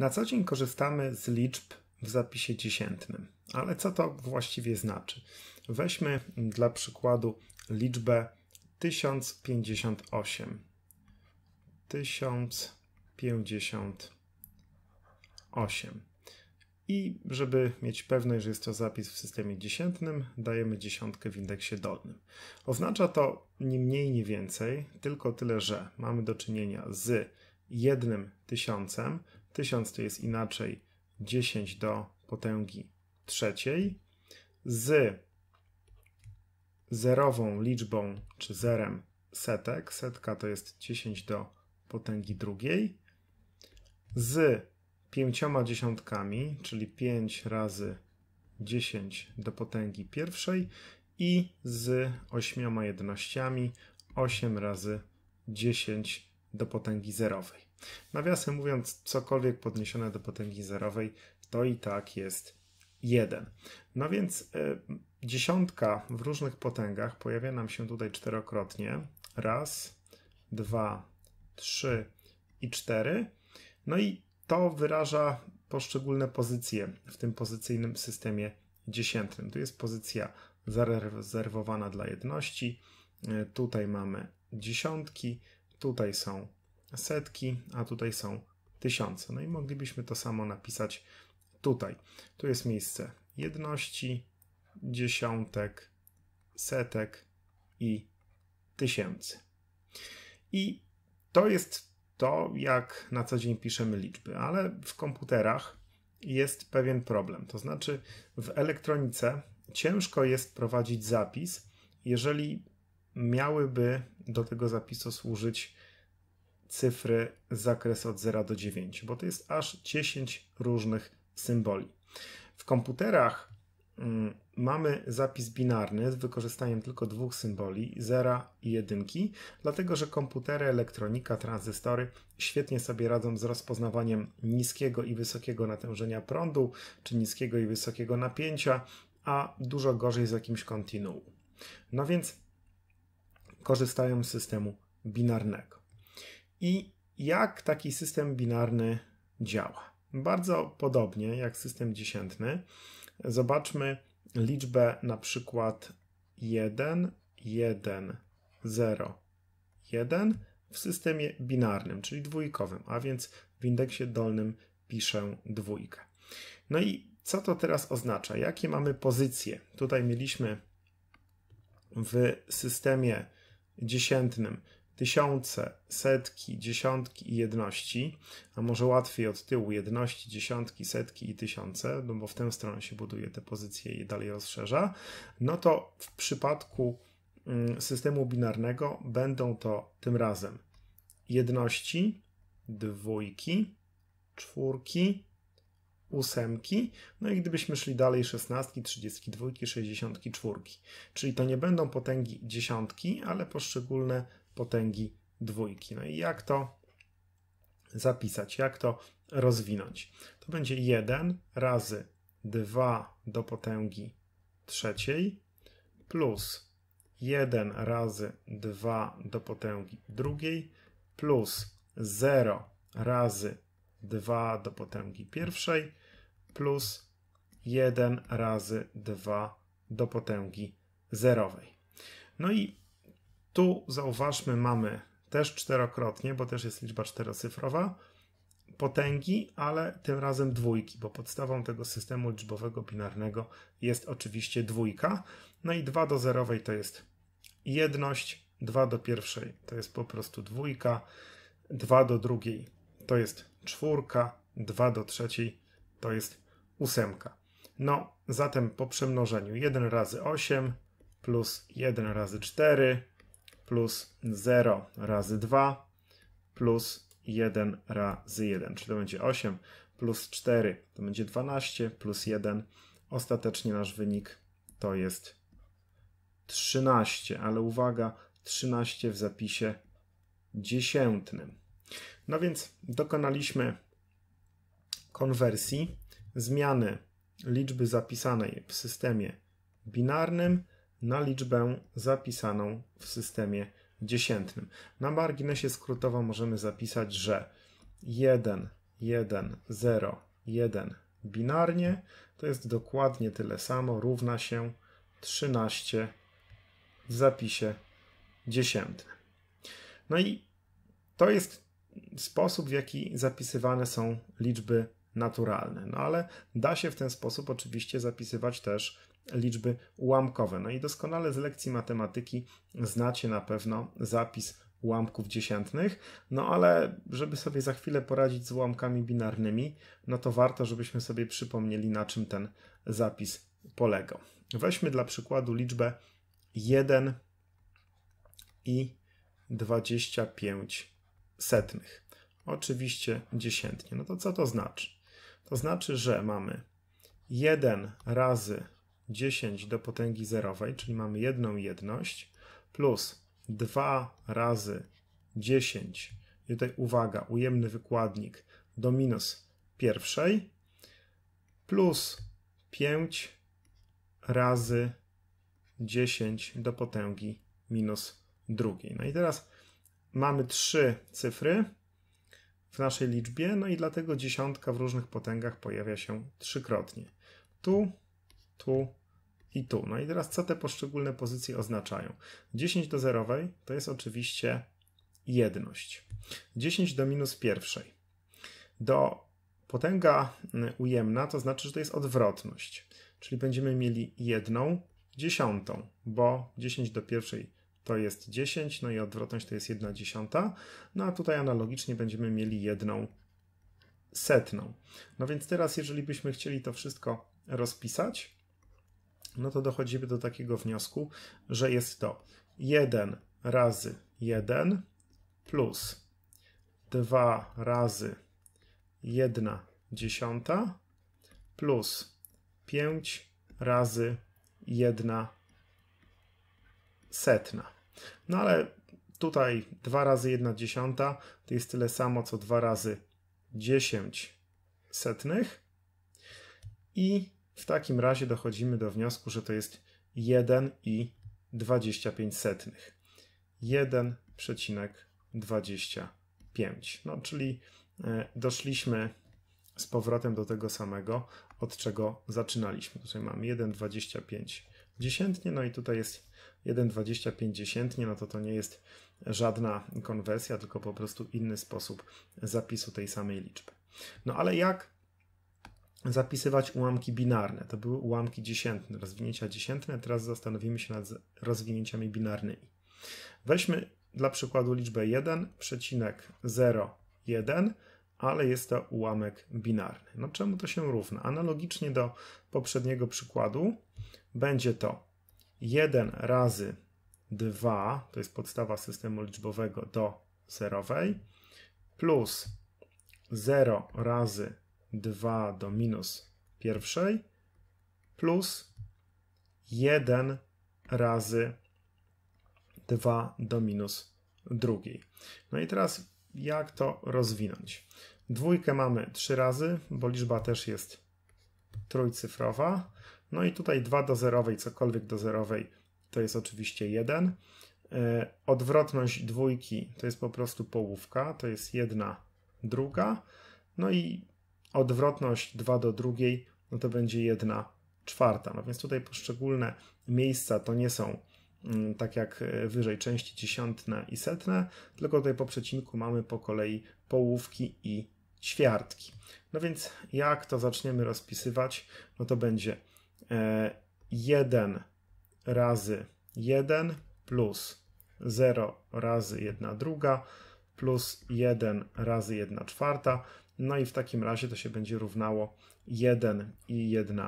Na co dzień korzystamy z liczb w zapisie dziesiętnym, ale co to właściwie znaczy? Weźmy dla przykładu liczbę 1058. 1058. I żeby mieć pewność, że jest to zapis w systemie dziesiętnym, dajemy dziesiątkę w indeksie dolnym. Oznacza to nie mniej, nie więcej, tylko tyle, że mamy do czynienia z jednym tysiącem 1000 to jest inaczej 10 do potęgi trzeciej z zerową liczbą czy zerem setek. Setka to jest 10 do potęgi drugiej z pięcioma dziesiątkami, czyli 5 razy 10 do potęgi pierwszej i z ośmioma jednościami 8 razy 10 do potęgi zerowej. Nawiasem mówiąc, cokolwiek podniesione do potęgi zerowej, to i tak jest 1. No więc y, dziesiątka w różnych potęgach pojawia nam się tutaj czterokrotnie. Raz, dwa, trzy i cztery. No i to wyraża poszczególne pozycje w tym pozycyjnym systemie dziesiętnym. Tu jest pozycja zarezerwowana dla jedności. E, tutaj mamy dziesiątki, tutaj są setki, a tutaj są tysiące. No i moglibyśmy to samo napisać tutaj. Tu jest miejsce jedności, dziesiątek, setek i tysięcy. I to jest to, jak na co dzień piszemy liczby, ale w komputerach jest pewien problem. To znaczy, w elektronice ciężko jest prowadzić zapis, jeżeli miałyby do tego zapisu służyć cyfry zakres od 0 do 9, bo to jest aż 10 różnych symboli. W komputerach mm, mamy zapis binarny z wykorzystaniem tylko dwóch symboli, 0 i 1, dlatego że komputery, elektronika, tranzystory świetnie sobie radzą z rozpoznawaniem niskiego i wysokiego natężenia prądu, czy niskiego i wysokiego napięcia, a dużo gorzej z jakimś kontinuum. No więc korzystają z systemu binarnego i jak taki system binarny działa. Bardzo podobnie jak system dziesiętny. Zobaczmy liczbę na przykład 1, 1, 0, 1 w systemie binarnym, czyli dwójkowym, a więc w indeksie dolnym piszę dwójkę. No i co to teraz oznacza? Jakie mamy pozycje? Tutaj mieliśmy w systemie dziesiętnym tysiące, setki, dziesiątki i jedności, a może łatwiej od tyłu jedności, dziesiątki, setki i tysiące, no bo w tę stronę się buduje te pozycje i dalej rozszerza, no to w przypadku mm, systemu binarnego będą to tym razem jedności, dwójki, czwórki, ósemki, no i gdybyśmy szli dalej szesnastki, trzydziestki dwójki, sześćdziesiątki czwórki. Czyli to nie będą potęgi dziesiątki, ale poszczególne potęgi dwójki. No i jak to zapisać, jak to rozwinąć? To będzie 1 razy 2 do potęgi trzeciej plus 1 razy 2 do potęgi drugiej plus 0 razy 2 do potęgi pierwszej plus 1 razy 2 do potęgi zerowej. No i tu zauważmy, mamy też czterokrotnie, bo też jest liczba czterocyfrowa, potęgi, ale tym razem dwójki, bo podstawą tego systemu liczbowego binarnego jest oczywiście dwójka. No i 2 do zerowej to jest jedność, 2 do pierwszej to jest po prostu dwójka, 2 do drugiej to jest czwórka, 2 do trzeciej to jest ósemka. No, zatem po przemnożeniu 1 razy 8 plus 1 razy 4 plus 0 razy 2 plus 1 razy 1, czyli to będzie 8 plus 4 to będzie 12 plus 1. Ostatecznie nasz wynik to jest 13, ale uwaga, 13 w zapisie dziesiętnym. No więc dokonaliśmy konwersji zmiany liczby zapisanej w systemie binarnym na liczbę zapisaną w systemie dziesiętnym. Na marginesie skrótowo możemy zapisać, że 1, 1, 0, 1 binarnie to jest dokładnie tyle samo, równa się 13 w zapisie dziesiętnym. No i to jest sposób, w jaki zapisywane są liczby naturalne. No ale da się w ten sposób oczywiście zapisywać też liczby ułamkowe. No i doskonale z lekcji matematyki znacie na pewno zapis ułamków dziesiętnych, no ale żeby sobie za chwilę poradzić z ułamkami binarnymi, no to warto, żebyśmy sobie przypomnieli, na czym ten zapis polegał. Weźmy dla przykładu liczbę 1 i 25 setnych. Oczywiście dziesiętnie. No to co to znaczy? To znaczy, że mamy 1 razy 10 do potęgi zerowej, czyli mamy jedną jedność, plus 2 razy 10, I tutaj uwaga, ujemny wykładnik do minus pierwszej, plus 5 razy 10 do potęgi minus drugiej. No i teraz mamy trzy cyfry w naszej liczbie, no i dlatego dziesiątka w różnych potęgach pojawia się trzykrotnie. Tu, tu i tu. No i teraz co te poszczególne pozycje oznaczają? 10 do zerowej to jest oczywiście jedność. 10 do minus pierwszej. Do potęga mm, ujemna to znaczy, że to jest odwrotność. Czyli będziemy mieli jedną dziesiątą, bo 10 do pierwszej to jest 10, no i odwrotność to jest 1 dziesiąta. No a tutaj analogicznie będziemy mieli jedną setną. No więc teraz, jeżeli byśmy chcieli to wszystko rozpisać, no to dochodzimy do takiego wniosku, że jest to 1 razy 1 plus 2 razy 1 dziesiąta plus 5 razy 1 setna. No ale tutaj 2 razy 1 dziesiąta to jest tyle samo co 2 razy 10 setnych i w takim razie dochodzimy do wniosku, że to jest 1 i 25 setnych. 1,25. No, czyli e, doszliśmy z powrotem do tego samego, od czego zaczynaliśmy. Tutaj mamy 1,25 dziesiętnie, no i tutaj jest 1,25 dziesiętnie, no to to nie jest żadna konwersja, tylko po prostu inny sposób zapisu tej samej liczby. No ale jak zapisywać ułamki binarne. To były ułamki dziesiętne, rozwinięcia dziesiętne, teraz zastanowimy się nad rozwinięciami binarnymi. Weźmy dla przykładu liczbę 1,01, ale jest to ułamek binarny. No czemu to się równa? Analogicznie do poprzedniego przykładu będzie to 1 razy 2, to jest podstawa systemu liczbowego do zerowej, plus 0 razy 2 do minus pierwszej plus 1 razy 2 do minus drugiej. No i teraz jak to rozwinąć? Dwójkę mamy 3 razy, bo liczba też jest trójcyfrowa. No i tutaj 2 do zerowej, cokolwiek do zerowej, to jest oczywiście 1. E, odwrotność dwójki to jest po prostu połówka, to jest 1 druga. No i odwrotność 2 do drugiej, no to będzie 1 czwarta. No więc tutaj poszczególne miejsca to nie są mm, tak jak e, wyżej części dziesiątne i setne, tylko tutaj po przecinku mamy po kolei połówki i ćwiartki. No więc jak to zaczniemy rozpisywać, no to będzie 1 e, razy 1 plus 0 razy 1 druga plus 1 razy 1 czwarta. No i w takim razie to się będzie równało 1 i 1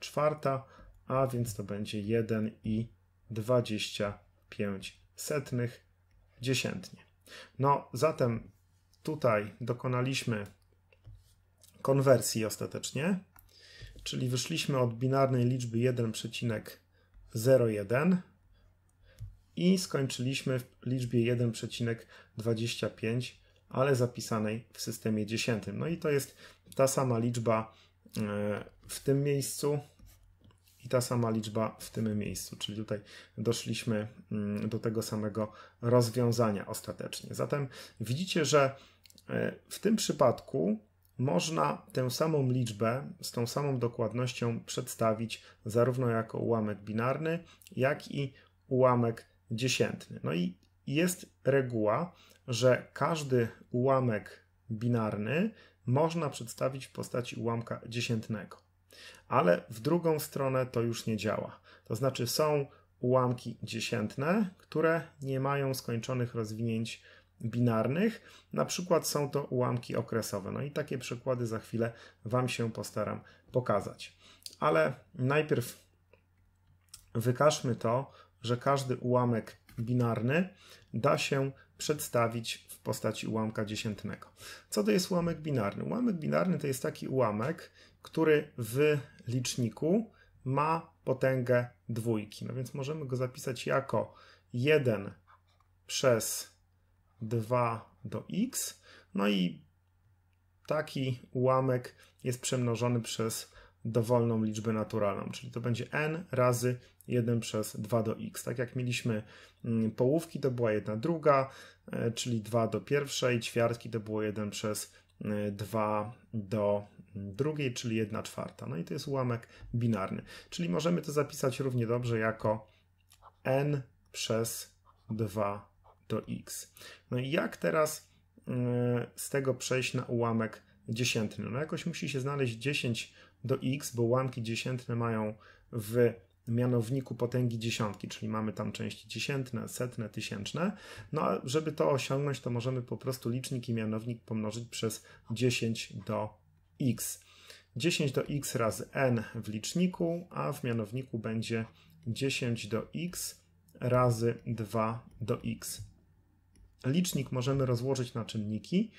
czwarta, a więc to będzie 1 i 25 setnych dziesiętnie. No zatem tutaj dokonaliśmy konwersji ostatecznie, czyli wyszliśmy od binarnej liczby 1,01 i skończyliśmy w liczbie 1,25, ale zapisanej w systemie 10. No i to jest ta sama liczba e, w tym miejscu i ta sama liczba w tym miejscu, czyli tutaj doszliśmy mm, do tego samego rozwiązania ostatecznie. Zatem widzicie, że e, w tym przypadku można tę samą liczbę z tą samą dokładnością przedstawić zarówno jako ułamek binarny, jak i ułamek dziesiętny. No i jest reguła, że każdy ułamek binarny można przedstawić w postaci ułamka dziesiętnego. Ale w drugą stronę to już nie działa. To znaczy są ułamki dziesiętne, które nie mają skończonych rozwinięć binarnych. Na przykład są to ułamki okresowe. No i takie przykłady za chwilę Wam się postaram pokazać. Ale najpierw wykażmy to, że każdy ułamek binarny da się przedstawić w postaci ułamka dziesiętnego. Co to jest ułamek binarny? Ułamek binarny to jest taki ułamek, który w liczniku ma potęgę dwójki. No więc możemy go zapisać jako 1 przez 2 do x. No i taki ułamek jest przemnożony przez dowolną liczbę naturalną, czyli to będzie n razy 1 przez 2 do x. Tak jak mieliśmy mm, połówki, to była 1 druga, e, czyli 2 do pierwszej, ćwiartki to było 1 przez 2 e, do mm, drugiej, czyli 1 czwarta. No i to jest ułamek binarny. Czyli możemy to zapisać równie dobrze jako n przez 2 do x. No i jak teraz e, z tego przejść na ułamek dziesiętny? No jakoś musi się znaleźć 10 do x, bo ułamki dziesiętne mają w mianowniku potęgi dziesiątki, czyli mamy tam części dziesiętne, setne, tysięczne. No a żeby to osiągnąć, to możemy po prostu licznik i mianownik pomnożyć przez 10 do x. 10 do x razy n w liczniku, a w mianowniku będzie 10 do x razy 2 do x. Licznik możemy rozłożyć na czynniki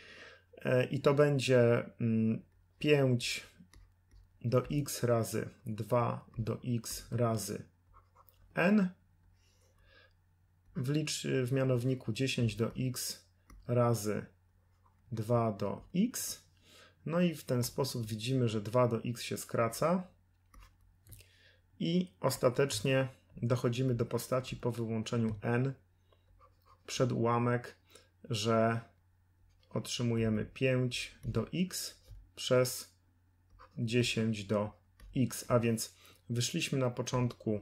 e, i to będzie 5 mm, do x razy 2 do x razy n. Wlicz w mianowniku 10 do x razy 2 do x. No i w ten sposób widzimy, że 2 do x się skraca. I ostatecznie dochodzimy do postaci po wyłączeniu n przed ułamek, że otrzymujemy 5 do x przez 10 do x, a więc wyszliśmy na początku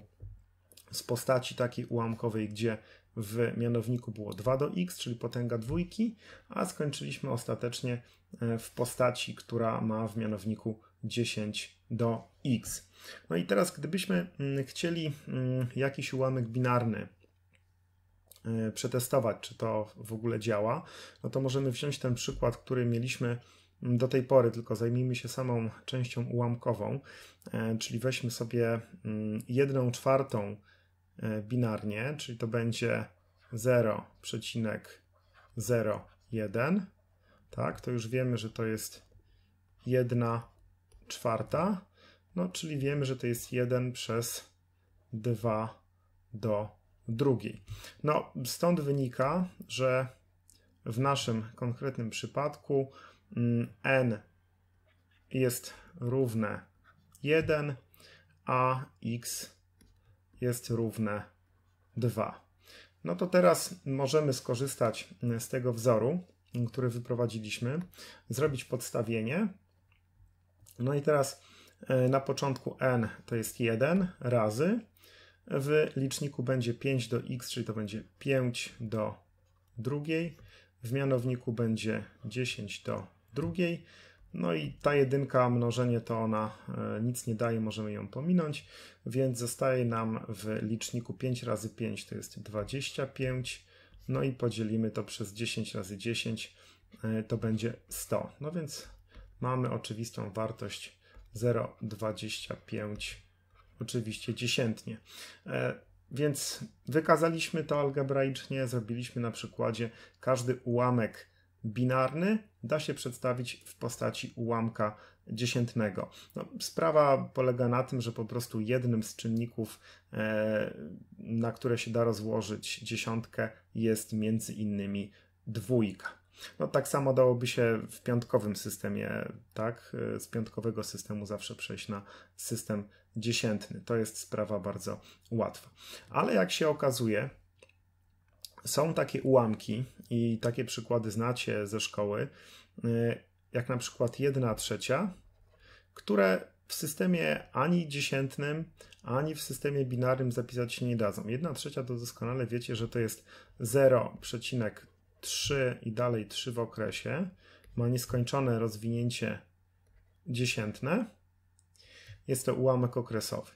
z postaci takiej ułamkowej, gdzie w mianowniku było 2 do x, czyli potęga dwójki, a skończyliśmy ostatecznie e, w postaci, która ma w mianowniku 10 do x. No i teraz, gdybyśmy mm, chcieli mm, jakiś ułamek binarny e, przetestować, czy to w ogóle działa, no to możemy wziąć ten przykład, który mieliśmy do tej pory, tylko zajmijmy się samą częścią ułamkową, e, czyli weźmy sobie mm, jedną czwartą e, binarnie, czyli to będzie 0,01. Tak, to już wiemy, że to jest 1 czwarta, no czyli wiemy, że to jest 1 przez 2 do drugiej. No, stąd wynika, że w naszym konkretnym przypadku Mm, n jest równe 1, a x jest równe 2. No to teraz możemy skorzystać mm, z tego wzoru, mm, który wyprowadziliśmy, zrobić podstawienie. No i teraz e, na początku n to jest 1 razy. W liczniku będzie 5 do x, czyli to będzie 5 do drugiej. W mianowniku będzie 10 do drugiej. No i ta jedynka, mnożenie to ona e, nic nie daje, możemy ją pominąć, więc zostaje nam w liczniku 5 razy 5 to jest 25, no i podzielimy to przez 10 razy 10 e, to będzie 100. No więc mamy oczywistą wartość 0,25, oczywiście dziesiętnie. E, więc wykazaliśmy to algebraicznie, zrobiliśmy na przykładzie każdy ułamek binarny da się przedstawić w postaci ułamka dziesiętnego. No, sprawa polega na tym, że po prostu jednym z czynników, e, na które się da rozłożyć dziesiątkę, jest między innymi dwójka. No, tak samo dałoby się w piątkowym systemie, tak? E, z piątkowego systemu zawsze przejść na system dziesiętny. To jest sprawa bardzo łatwa. Ale jak się okazuje, są takie ułamki i takie przykłady znacie ze szkoły, y, jak na przykład 1 trzecia, które w systemie ani dziesiętnym, ani w systemie binarnym zapisać się nie dadzą. 1 trzecia to doskonale wiecie, że to jest 0,3 i dalej 3 w okresie. Ma nieskończone rozwinięcie dziesiętne. Jest to ułamek okresowy.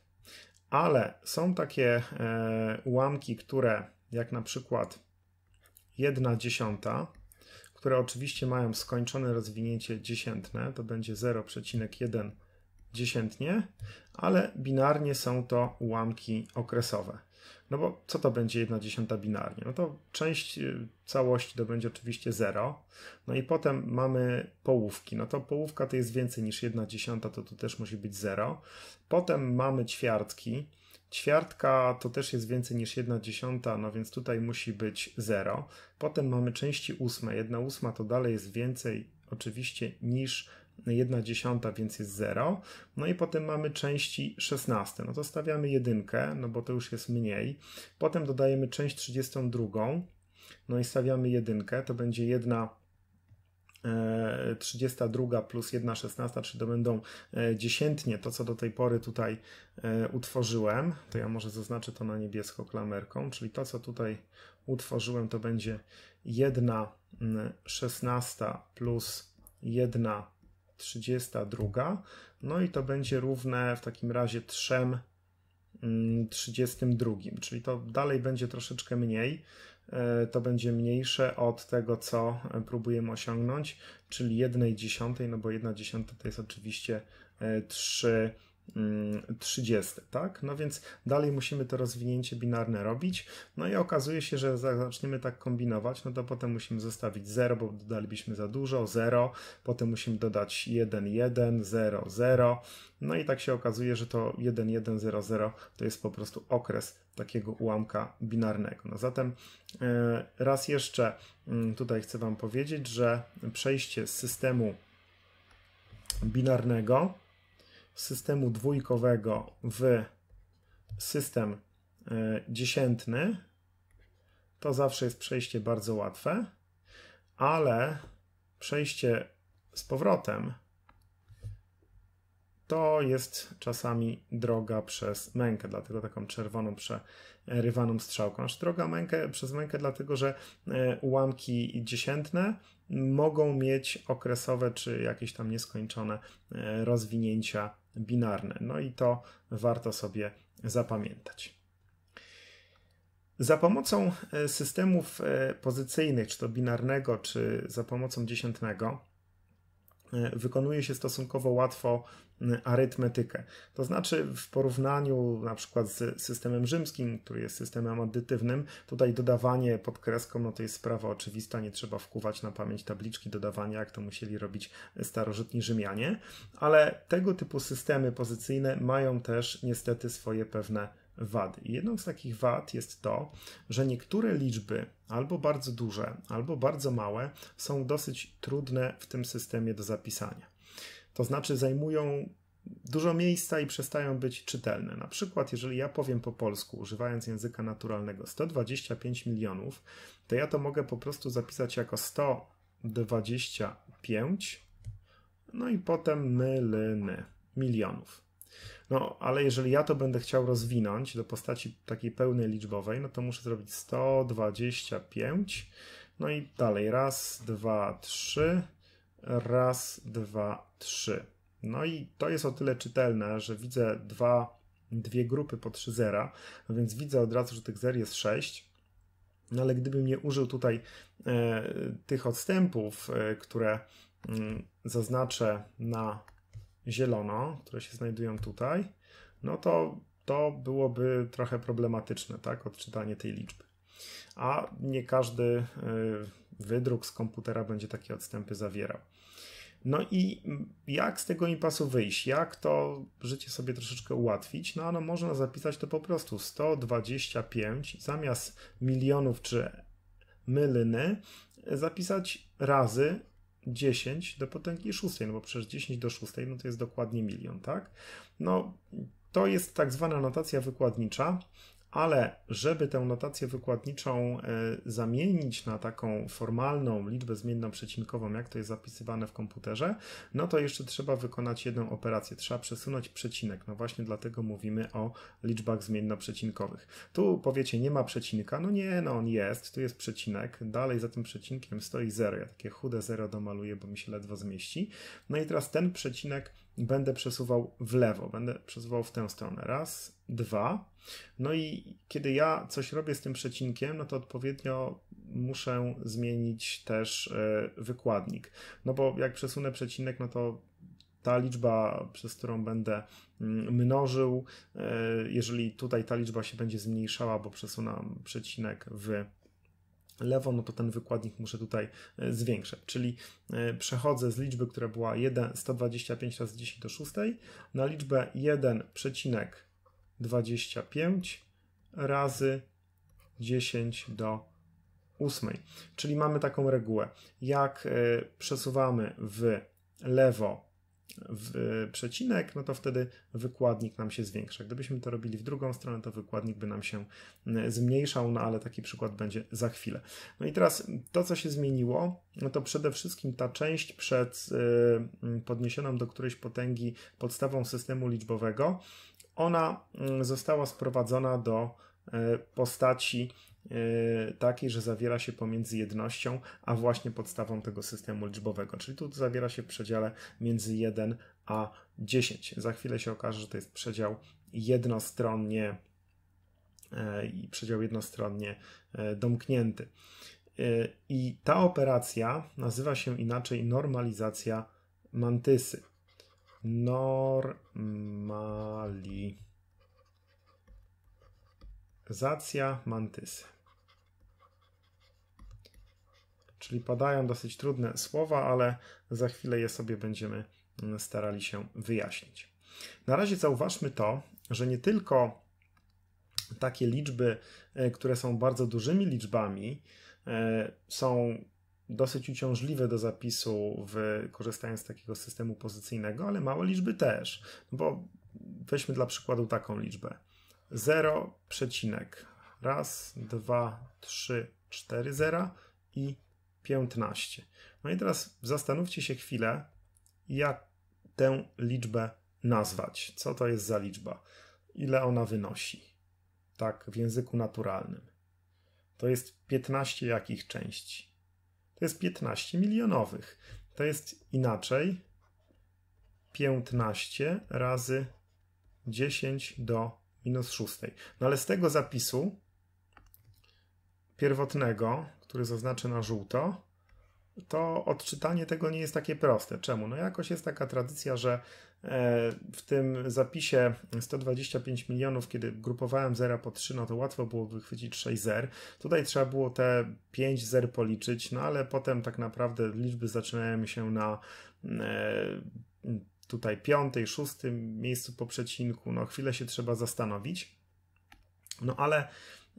Ale są takie e, ułamki, które jak na przykład 1 dziesiąta, które oczywiście mają skończone rozwinięcie dziesiętne, to będzie 0,1 dziesiętnie, ale binarnie są to ułamki okresowe. No bo co to będzie 1 dziesiąta binarnie? No to część y, całości to będzie oczywiście 0. No i potem mamy połówki. No to połówka to jest więcej niż 1 dziesiąta, to tu też musi być 0. Potem mamy ćwiartki. Ćwiartka to też jest więcej niż 1 dziesiąta, no więc tutaj musi być 0. Potem mamy części ósme. 1 ósma to dalej jest więcej oczywiście niż 1 dziesiąta, więc jest 0. No i potem mamy części 16. No to stawiamy jedynkę, no bo to już jest mniej. Potem dodajemy część 32. No i stawiamy jedynkę, to będzie 1 32 e, plus 1 16, czyli to będą e, dziesiętnie to, co do tej pory tutaj e, utworzyłem. To ja może zaznaczę to na niebiesko klamerką, czyli to, co tutaj utworzyłem, to będzie 1 16 plus 1 32. No i to będzie równe w takim razie 3 32, czyli to dalej będzie troszeczkę mniej E, to będzie mniejsze od tego, co próbujemy osiągnąć, czyli jednej dziesiątej, no bo jedna dziesiąta to jest oczywiście 3 e, 30, mm, tak? No więc dalej musimy to rozwinięcie binarne robić. No i okazuje się, że zaczniemy tak kombinować, no to potem musimy zostawić 0, bo dodalibyśmy za dużo, 0, potem musimy dodać 1, 1, 0, 0. No i tak się okazuje, że to 1, 1, 0, 0 to jest po prostu okres takiego ułamka binarnego. No zatem e, raz jeszcze mm, tutaj chcę Wam powiedzieć, że przejście z systemu binarnego systemu dwójkowego w system e, dziesiętny, to zawsze jest przejście bardzo łatwe, ale przejście z powrotem to jest czasami droga przez mękę, dlatego taką czerwoną prze, rywaną strzałką. Aż droga mękę, przez mękę, dlatego że e, ułamki dziesiętne mogą mieć okresowe czy jakieś tam nieskończone e, rozwinięcia binarne. No i to warto sobie zapamiętać. Za pomocą e, systemów pozycyjnych, czy to binarnego, czy za pomocą dziesiętnego, wykonuje się stosunkowo łatwo arytmetykę. To znaczy w porównaniu na przykład z systemem rzymskim, który jest systemem addytywnym, tutaj dodawanie pod kreską no to jest sprawa oczywista, nie trzeba wkuwać na pamięć tabliczki dodawania, jak to musieli robić starożytni Rzymianie, ale tego typu systemy pozycyjne mają też niestety swoje pewne wady. I jedną z takich wad jest to, że niektóre liczby, albo bardzo duże, albo bardzo małe, są dosyć trudne w tym systemie do zapisania. To znaczy zajmują dużo miejsca i przestają być czytelne. Na przykład, jeżeli ja powiem po polsku, używając języka naturalnego 125 milionów, to ja to mogę po prostu zapisać jako 125, no i potem myliny milionów. No, ale jeżeli ja to będę chciał rozwinąć do postaci takiej pełnej liczbowej, no to muszę zrobić 125, no i dalej raz, dwa, trzy, Raz, dwa, trzy. No i to jest o tyle czytelne, że widzę dwa, dwie grupy po trzy zera, no więc widzę od razu, że tych zer jest sześć. No ale gdybym nie użył tutaj e, tych odstępów, e, które m, mm, zaznaczę na zielono, które się znajdują tutaj, no to to byłoby trochę problematyczne, tak, odczytanie tej liczby. A nie każdy e, wydruk z komputera będzie takie odstępy zawierał. No i jak z tego impasu wyjść? Jak to życie sobie troszeczkę ułatwić? No, no można zapisać to po prostu 125 zamiast milionów czy myliny zapisać razy 10 do potęgi 6, no bo przecież 10 do 6 no to jest dokładnie milion, tak? No to jest tak zwana notacja wykładnicza ale żeby tę notację wykładniczą e, zamienić na taką formalną liczbę zmienną przecinkową, jak to jest zapisywane w komputerze, no to jeszcze trzeba wykonać jedną operację. Trzeba przesunąć przecinek. No właśnie dlatego mówimy o liczbach zmienno-przecinkowych. Tu powiecie, nie ma przecinka. No nie, no on jest. Tu jest przecinek. Dalej za tym przecinkiem stoi 0. Ja takie chude 0 domaluję, bo mi się ledwo zmieści. No i teraz ten przecinek będę przesuwał w lewo. Będę przesuwał w tę stronę. Raz, dwa, no i kiedy ja coś robię z tym przecinkiem, no to odpowiednio muszę zmienić też e, wykładnik. No bo jak przesunę przecinek, no to ta liczba, przez którą będę mm, mnożył, e, jeżeli tutaj ta liczba się będzie zmniejszała, bo przesunam przecinek w lewo, no to ten wykładnik muszę tutaj e, zwiększać. Czyli przechodzę z liczby, która była 1, 125 razy 10 do 6 na liczbę 1,5 25 razy 10 do 8. Czyli mamy taką regułę. Jak e, przesuwamy w lewo w e, przecinek, no to wtedy wykładnik nam się zwiększa. Gdybyśmy to robili w drugą stronę, to wykładnik by nam się zmniejszał, no ale taki przykład będzie za chwilę. No i teraz to, co się zmieniło, no to przede wszystkim ta część przed e, podniesioną do którejś potęgi podstawą systemu liczbowego, ona mm, została sprowadzona do e, postaci e, takiej, że zawiera się pomiędzy jednością, a właśnie podstawą tego systemu liczbowego. Czyli tu zawiera się w przedziale między 1 a 10. Za chwilę się okaże, że to jest przedział jednostronnie e, i przedział jednostronnie domknięty. I ta operacja nazywa się inaczej normalizacja mantysy normalizacja mantysy. Czyli padają dosyć trudne słowa, ale za chwilę je sobie będziemy starali się wyjaśnić. Na razie zauważmy to, że nie tylko takie liczby, e, które są bardzo dużymi liczbami, e, są dosyć uciążliwe do zapisu w korzystając z takiego systemu pozycyjnego, ale małe liczby też. No bo weźmy dla przykładu taką liczbę. 0, przecinek. Raz, dwa, trzy, cztery zera i 15. No i teraz zastanówcie się chwilę, jak tę liczbę nazwać. Co to jest za liczba? Ile ona wynosi? Tak, w języku naturalnym. To jest 15 jakich części? to jest 15 milionowych. To jest inaczej 15 razy 10 do minus 6. No ale z tego zapisu pierwotnego, który zaznaczę na żółto, to odczytanie tego nie jest takie proste. Czemu? No jakoś jest taka tradycja, że E, w tym zapisie 125 milionów, kiedy grupowałem zera po 3, no to łatwo było wychwycić 6 zer. Tutaj trzeba było te 5 zer policzyć, no ale potem tak naprawdę liczby zaczynają się na e, tutaj piątej, szóstym miejscu po przecinku. No chwilę się trzeba zastanowić. No ale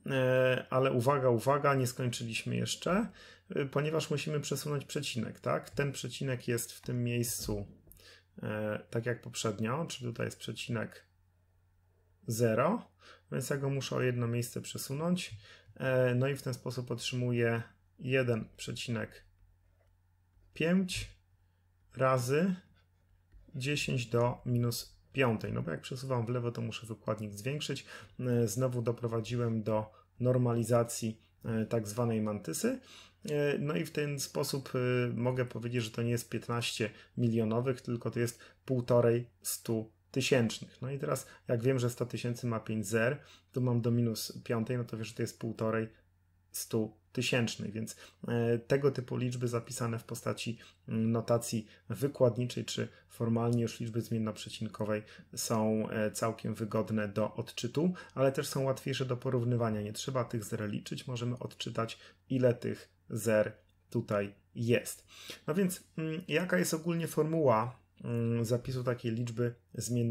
e, ale uwaga, uwaga, nie skończyliśmy jeszcze, ponieważ musimy przesunąć przecinek, tak? Ten przecinek jest w tym miejscu E, tak jak poprzednio, czyli tutaj jest przecinek 0, więc ja go muszę o jedno miejsce przesunąć. E, no i w ten sposób otrzymuję 1,5 razy 10 do minus 5. No bo jak przesuwam w lewo, to muszę wykładnik zwiększyć. E, znowu doprowadziłem do normalizacji E, tak zwanej mantysy. E, no i w ten sposób e, mogę powiedzieć, że to nie jest 15 milionowych, tylko to jest półtorej stu tysięcznych. No i teraz, jak wiem, że 100 tysięcy ma 5 zer, to mam do minus 5, no to wiesz, że to jest półtorej 100 tysięcznych, więc e, tego typu liczby zapisane w postaci mm, notacji wykładniczej czy formalnie już liczby przecinkowej są e, całkiem wygodne do odczytu, ale też są łatwiejsze do porównywania. Nie trzeba tych zer liczyć, możemy odczytać ile tych zer tutaj jest. No więc mm, jaka jest ogólnie formuła mm, zapisu takiej liczby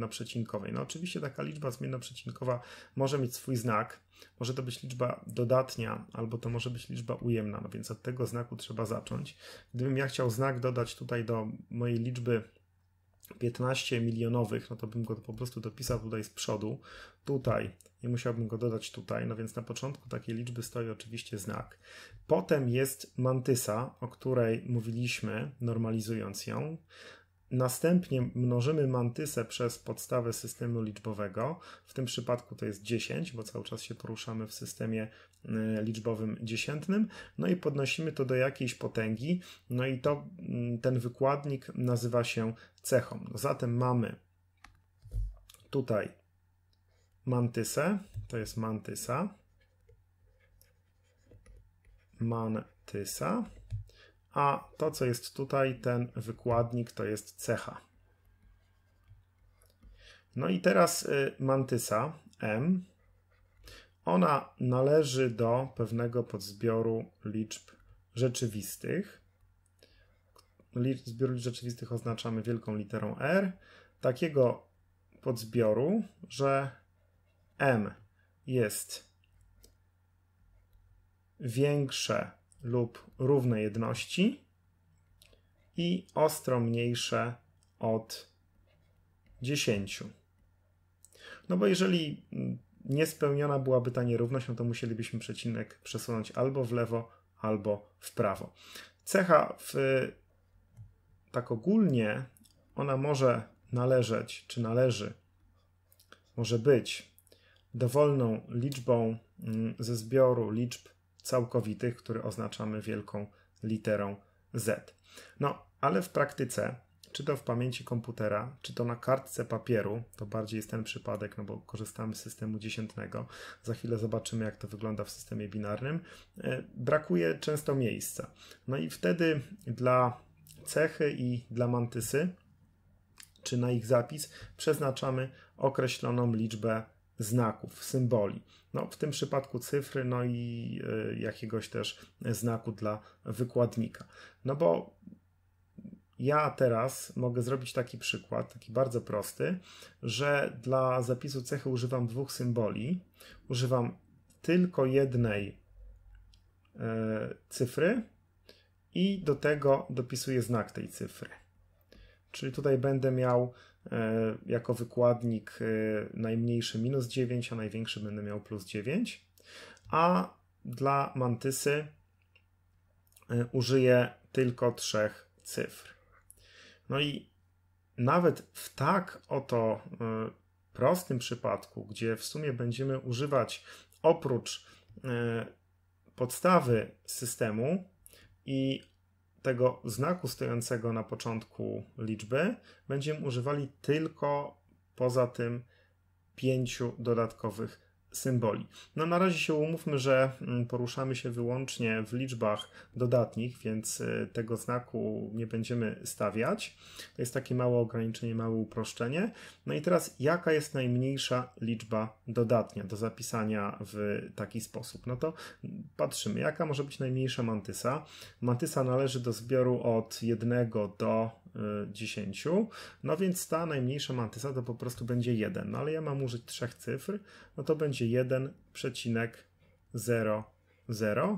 przecinkowej? No oczywiście taka liczba przecinkowa może mieć swój znak, może to być liczba dodatnia, albo to może być liczba ujemna, no więc od tego znaku trzeba zacząć. Gdybym ja chciał znak dodać tutaj do mojej liczby 15 milionowych, no to bym go po prostu dopisał tutaj z przodu, tutaj i musiałbym go dodać tutaj, no więc na początku takiej liczby stoi oczywiście znak. Potem jest mantysa, o której mówiliśmy, normalizując ją. Następnie mnożymy mantysę przez podstawę systemu liczbowego. W tym przypadku to jest 10, bo cały czas się poruszamy w systemie y, liczbowym dziesiętnym. No i podnosimy to do jakiejś potęgi. No i to mm, ten wykładnik nazywa się cechą. No zatem mamy tutaj mantysę, to jest mantysa. Mantysa a to, co jest tutaj, ten wykładnik, to jest cecha. No i teraz y, mantysa M. Ona należy do pewnego podzbioru liczb rzeczywistych. Zbiór liczb rzeczywistych oznaczamy wielką literą R. Takiego podzbioru, że M jest większe lub równe jedności i ostro mniejsze od 10. No bo jeżeli mm, niespełniona byłaby ta nierówność, no to musielibyśmy przecinek przesunąć albo w lewo, albo w prawo. Cecha w, tak ogólnie ona może należeć, czy należy, może być dowolną liczbą mm, ze zbioru liczb całkowitych, który oznaczamy wielką literą Z. No, ale w praktyce, czy to w pamięci komputera, czy to na kartce papieru, to bardziej jest ten przypadek, no bo korzystamy z systemu dziesiętnego, za chwilę zobaczymy, jak to wygląda w systemie binarnym, e, brakuje często miejsca. No i wtedy dla cechy i dla mantysy, czy na ich zapis, przeznaczamy określoną liczbę znaków, symboli. No, w tym przypadku cyfry, no i y, jakiegoś też znaku dla wykładnika. No bo ja teraz mogę zrobić taki przykład, taki bardzo prosty, że dla zapisu cechy używam dwóch symboli. Używam tylko jednej y, cyfry i do tego dopisuję znak tej cyfry. Czyli tutaj będę miał E, jako wykładnik e, najmniejszy minus 9, a największy będę miał plus 9. A dla mantysy e, użyję tylko trzech cyfr. No i nawet w tak oto prostym przypadku, gdzie w sumie będziemy używać oprócz podstawy systemu i tego znaku stojącego na początku liczby będziemy używali tylko poza tym pięciu dodatkowych symboli. No na razie się umówmy, że mm, poruszamy się wyłącznie w liczbach dodatnich, więc y, tego znaku nie będziemy stawiać. To jest takie małe ograniczenie, małe uproszczenie. No i teraz jaka jest najmniejsza liczba dodatnia do zapisania w taki sposób? No to patrzymy, jaka może być najmniejsza mantysa. Mantysa należy do zbioru od 1 do 10. Y, no więc ta najmniejsza mantysa to po prostu będzie 1. No ale ja mam użyć trzech cyfr, no to będzie 1,00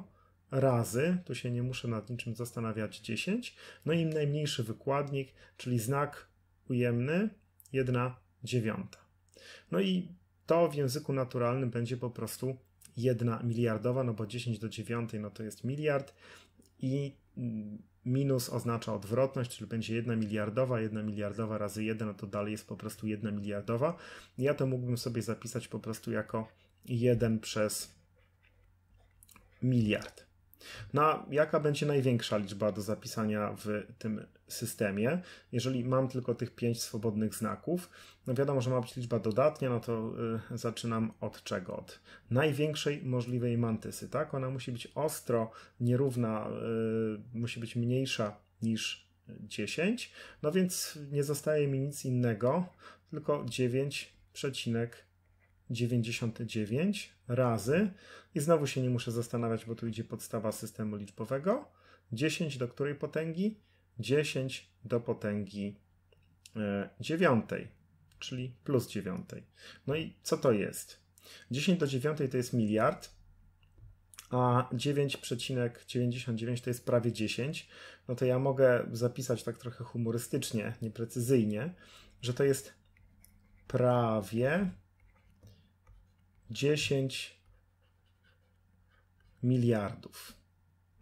razy, tu się nie muszę nad niczym zastanawiać, 10. No i najmniejszy wykładnik, czyli znak ujemny, 1 dziewiąta. No i to w języku naturalnym będzie po prostu 1 miliardowa, no bo 10 do 9 no to jest miliard i mm, Minus oznacza odwrotność, czyli będzie 1 miliardowa, 1 miliardowa razy 1, no to dalej jest po prostu 1 miliardowa. Ja to mógłbym sobie zapisać po prostu jako 1 przez miliard. Na no jaka będzie największa liczba do zapisania w tym systemie? Jeżeli mam tylko tych 5 swobodnych znaków, no wiadomo, że ma być liczba dodatnia, no to y, zaczynam od czego? Od największej możliwej mantysy, tak? Ona musi być ostro, nierówna, y, musi być mniejsza niż 10, no więc nie zostaje mi nic innego, tylko 9 przecinek 99 razy, i znowu się nie muszę zastanawiać, bo tu idzie podstawa systemu liczbowego, 10 do której potęgi? 10 do potęgi 9, e, czyli plus 9. No i co to jest? 10 do 9 to jest miliard, a 9,99 to jest prawie 10. No to ja mogę zapisać tak trochę humorystycznie, nieprecyzyjnie, że to jest prawie 10 miliardów.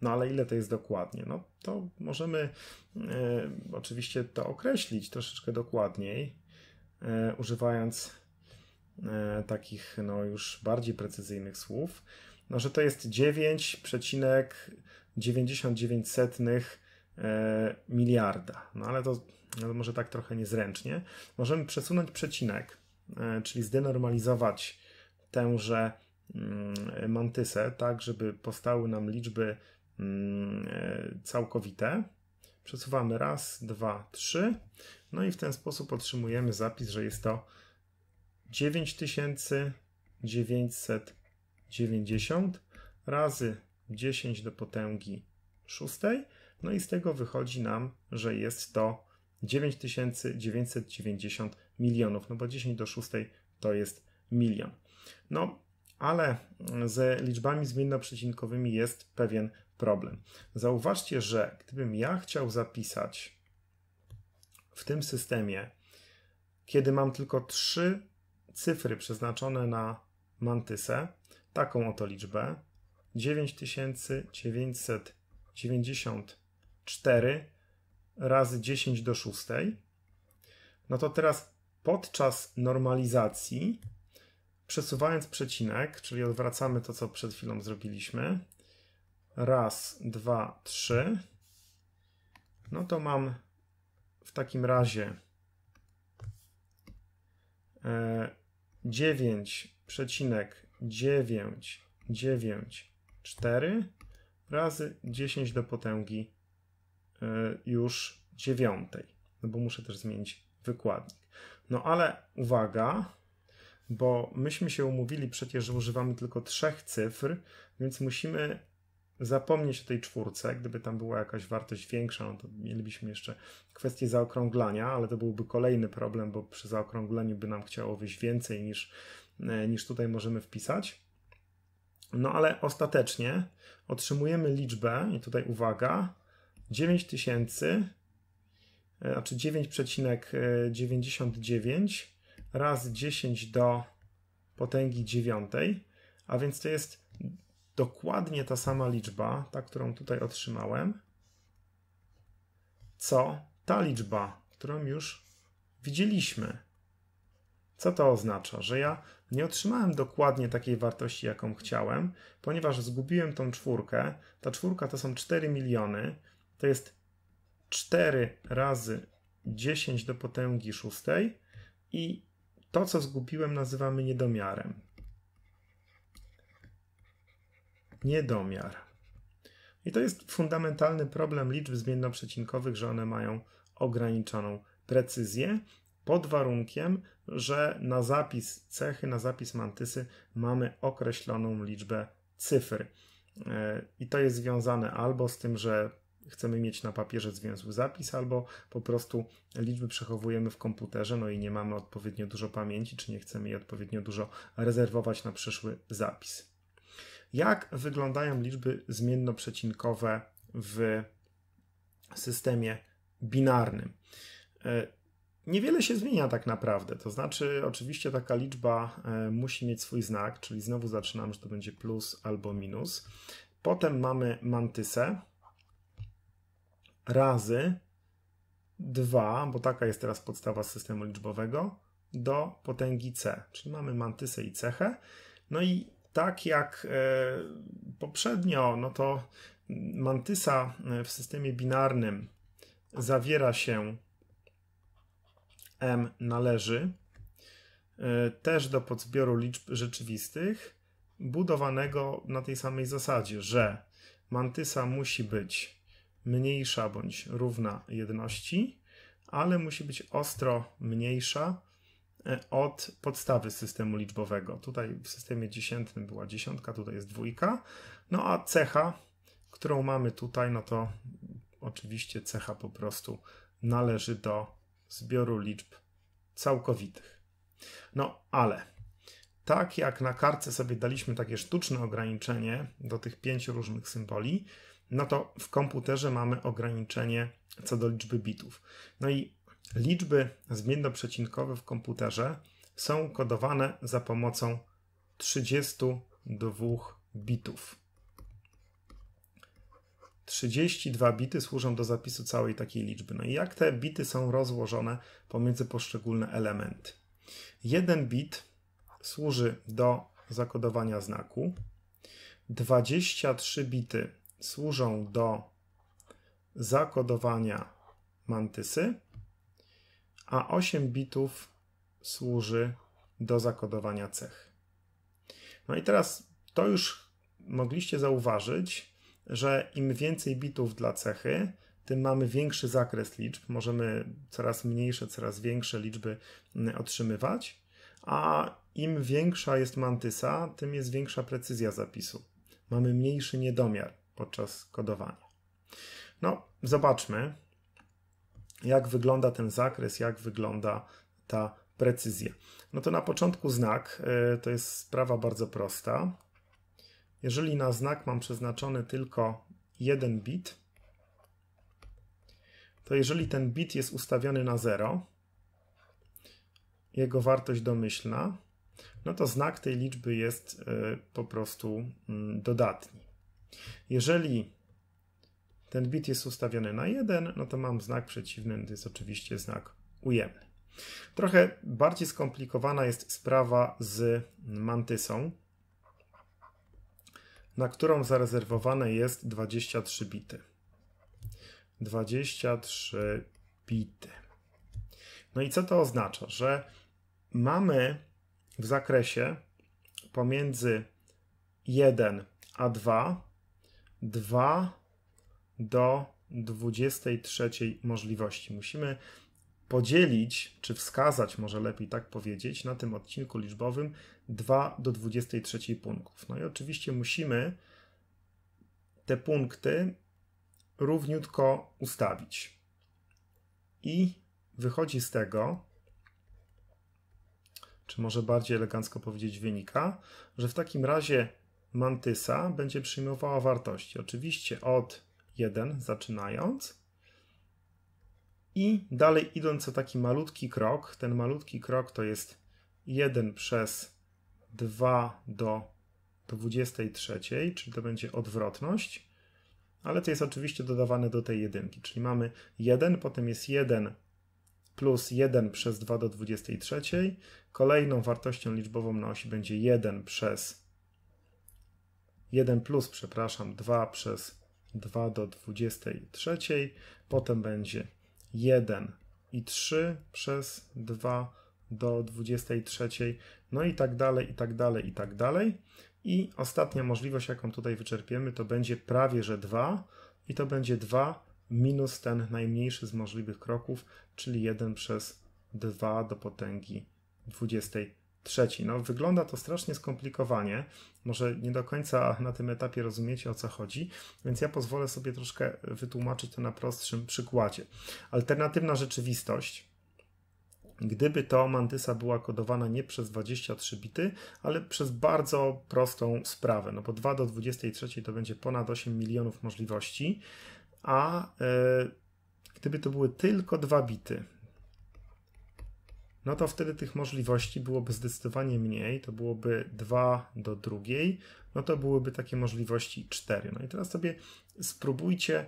No ale ile to jest dokładnie? No to możemy e, oczywiście to określić troszeczkę dokładniej, e, używając e, takich no, już bardziej precyzyjnych słów, no, że to jest 9,99 e, miliarda. No ale to, no, może tak trochę niezręcznie. Możemy przesunąć przecinek, e, czyli zdenormalizować tęże mantysę, mm, tak, żeby powstały nam liczby mm, e, całkowite. Przesuwamy raz, dwa, trzy. No i w ten sposób otrzymujemy zapis, że jest to 9990 razy 10 do potęgi szóstej. No i z tego wychodzi nam, że jest to 9990 milionów, no bo 10 do szóstej to jest milion. No, ale z liczbami zmiennoprzecinkowymi jest pewien problem. Zauważcie, że gdybym ja chciał zapisać w tym systemie, kiedy mam tylko trzy cyfry przeznaczone na mantysę, taką oto liczbę 9994 razy 10 do 6, no to teraz podczas normalizacji przesuwając przecinek, czyli odwracamy to, co przed chwilą zrobiliśmy, raz, dwa, trzy, no to mam w takim razie 9,994 e, razy 10 do potęgi e, już dziewiątej, no bo muszę też zmienić wykładnik. No ale uwaga, bo myśmy się umówili przecież, że używamy tylko trzech cyfr, więc musimy zapomnieć o tej czwórce. Gdyby tam była jakaś wartość większa, no to mielibyśmy jeszcze kwestię zaokrąglania, ale to byłby kolejny problem, bo przy zaokrągleniu by nam chciało wyjść więcej niż, e, niż tutaj możemy wpisać. No ale ostatecznie otrzymujemy liczbę, i tutaj uwaga, 9000, e, znaczy 9,99 raz 10 do potęgi dziewiątej, a więc to jest dokładnie ta sama liczba, ta, którą tutaj otrzymałem, co ta liczba, którą już widzieliśmy. Co to oznacza? Że ja nie otrzymałem dokładnie takiej wartości, jaką chciałem, ponieważ zgubiłem tą czwórkę. Ta czwórka to są 4 miliony, to jest 4 razy 10 do potęgi szóstej i to, co zgubiłem, nazywamy niedomiarem. Niedomiar. I to jest fundamentalny problem liczb zmiennoprzecinkowych, że one mają ograniczoną precyzję pod warunkiem, że na zapis cechy, na zapis mantysy mamy określoną liczbę cyfr. E, I to jest związane albo z tym, że chcemy mieć na papierze zwięzły zapis, albo po prostu liczby przechowujemy w komputerze, no i nie mamy odpowiednio dużo pamięci, czy nie chcemy jej odpowiednio dużo rezerwować na przyszły zapis. Jak wyglądają liczby zmienno-przecinkowe w systemie binarnym? E, niewiele się zmienia tak naprawdę. To znaczy, oczywiście taka liczba e, musi mieć swój znak, czyli znowu zaczynam, że to będzie plus albo minus. Potem mamy mantysę, razy 2, bo taka jest teraz podstawa systemu liczbowego, do potęgi c. Czyli mamy mantysę i cechę. No i tak jak e, poprzednio, no to mantysa e, w systemie binarnym zawiera się m należy e, też do podzbioru liczb rzeczywistych budowanego na tej samej zasadzie, że mantysa musi być mniejsza bądź równa jedności, ale musi być ostro mniejsza e, od podstawy systemu liczbowego. Tutaj w systemie dziesiętnym była dziesiątka, tutaj jest dwójka. No a cecha, którą mamy tutaj, no to oczywiście cecha po prostu należy do zbioru liczb całkowitych. No ale tak jak na kartce sobie daliśmy takie sztuczne ograniczenie do tych pięciu różnych symboli, no to w komputerze mamy ograniczenie co do liczby bitów. No i liczby zmiennoprzecinkowe w komputerze są kodowane za pomocą 32 bitów. 32 bity służą do zapisu całej takiej liczby. No i jak te bity są rozłożone pomiędzy poszczególne elementy? Jeden bit służy do zakodowania znaku, 23 bity służą do zakodowania mantysy, a 8 bitów służy do zakodowania cech. No i teraz to już mogliście zauważyć, że im więcej bitów dla cechy, tym mamy większy zakres liczb. Możemy coraz mniejsze, coraz większe liczby mm, otrzymywać, a im większa jest mantysa, tym jest większa precyzja zapisu. Mamy mniejszy niedomiar podczas kodowania. No, zobaczmy, jak wygląda ten zakres, jak wygląda ta precyzja. No to na początku znak, e, to jest sprawa bardzo prosta. Jeżeli na znak mam przeznaczony tylko jeden bit, to jeżeli ten bit jest ustawiony na 0, jego wartość domyślna, no to znak tej liczby jest e, po prostu mm, dodatni. Jeżeli ten bit jest ustawiony na 1, no to mam znak przeciwny, to jest oczywiście znak ujemny. Trochę bardziej skomplikowana jest sprawa z mantysą, na którą zarezerwowane jest 23 bity. 23 bity. No i co to oznacza? Że mamy w zakresie pomiędzy 1 a 2 2 do 23 możliwości. Musimy podzielić, czy wskazać, może lepiej tak powiedzieć, na tym odcinku liczbowym 2 do 23 punktów. No i oczywiście musimy te punkty równiutko ustawić. I wychodzi z tego, czy może bardziej elegancko powiedzieć, wynika, że w takim razie mantysa będzie przyjmowała wartości. Oczywiście od 1 zaczynając i dalej idąc o taki malutki krok. Ten malutki krok to jest 1 przez 2 do 23, czyli to będzie odwrotność, ale to jest oczywiście dodawane do tej jedynki, czyli mamy 1, potem jest 1 plus 1 przez 2 do 23. Kolejną wartością liczbową na osi będzie 1 przez 1 plus, przepraszam, 2 przez 2 do 23, potem będzie 1 i 3 przez 2 do 23, no i tak dalej, i tak dalej, i tak dalej. I ostatnia możliwość, jaką tutaj wyczerpiemy, to będzie prawie że 2, i to będzie 2 minus ten najmniejszy z możliwych kroków, czyli 1 przez 2 do potęgi 23 trzeci. No, wygląda to strasznie skomplikowanie. Może nie do końca na tym etapie rozumiecie o co chodzi, więc ja pozwolę sobie troszkę wytłumaczyć to na prostszym przykładzie. Alternatywna rzeczywistość. Gdyby to mantysa była kodowana nie przez 23 bity, ale przez bardzo prostą sprawę, no bo 2 do 23 to będzie ponad 8 milionów możliwości, a yy, gdyby to były tylko 2 bity, no to wtedy tych możliwości byłoby zdecydowanie mniej, to byłoby 2 do drugiej, no to byłyby takie możliwości 4. No i teraz sobie spróbujcie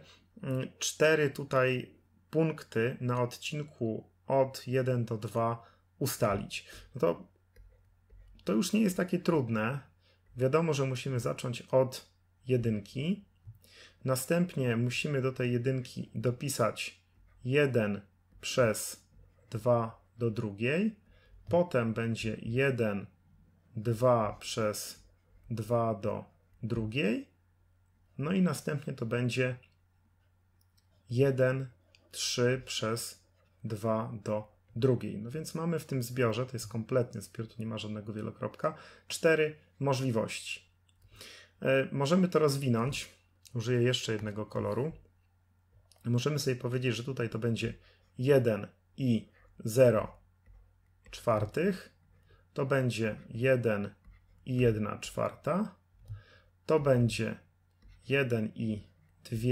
4 mm, tutaj punkty na odcinku od 1 do 2 ustalić. No to, to już nie jest takie trudne. Wiadomo, że musimy zacząć od jedynki. Następnie musimy do tej jedynki dopisać 1 przez 2 do drugiej. Potem będzie 1, 2 przez 2 do drugiej. No i następnie to będzie 1, 3 przez 2 do drugiej. No więc mamy w tym zbiorze, to jest kompletny zbiór, tu nie ma żadnego wielokropka, cztery możliwości. E, możemy to rozwinąć. Użyję jeszcze jednego koloru. Możemy sobie powiedzieć, że tutaj to będzie 1 i 0 czwartych, to będzie 1 i 1 czwarta, to będzie 1 i 2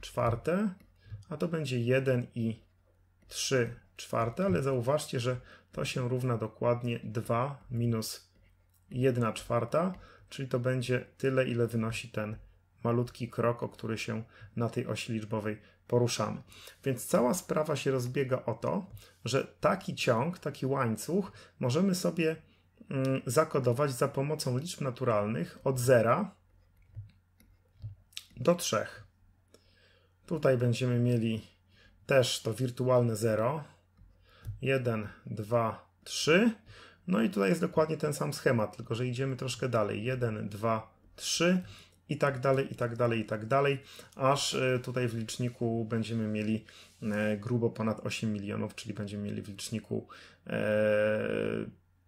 czwarte, a to będzie 1 i 3 czwarte, ale zauważcie, że to się równa dokładnie 2 minus 1 czwarta, czyli to będzie tyle, ile wynosi ten malutki krok, o który się na tej osi liczbowej poruszamy. Więc cała sprawa się rozbiega o to, że taki ciąg, taki łańcuch możemy sobie mm, zakodować za pomocą liczb naturalnych od 0 do 3. Tutaj będziemy mieli też to wirtualne 0, 1, 2, 3. No i tutaj jest dokładnie ten sam schemat, tylko że idziemy troszkę dalej. 1, 2, 3 i tak dalej, i tak dalej, i tak dalej, aż e, tutaj w liczniku będziemy mieli e, grubo ponad 8 milionów, czyli będziemy mieli w liczniku